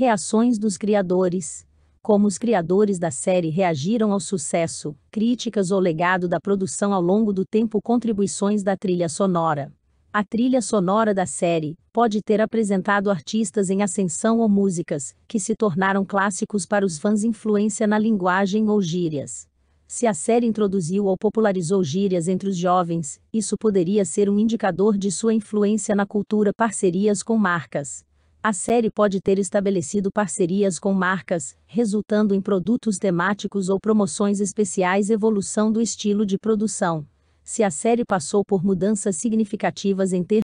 Reações dos criadores. Como os criadores da série reagiram ao sucesso, críticas ou legado da produção ao longo do tempo, contribuições da trilha sonora. A trilha sonora da série pode ter apresentado artistas em ascensão ou músicas que se tornaram clássicos para os fãs, influência na linguagem ou gírias. Se a série introduziu ou popularizou gírias entre os jovens, isso poderia ser um indicador de sua influência na cultura, parcerias com marcas. A série pode ter estabelecido parcerias com marcas, resultando em produtos temáticos ou promoções especiais evolução do estilo de produção. Se a série passou por mudanças significativas em termos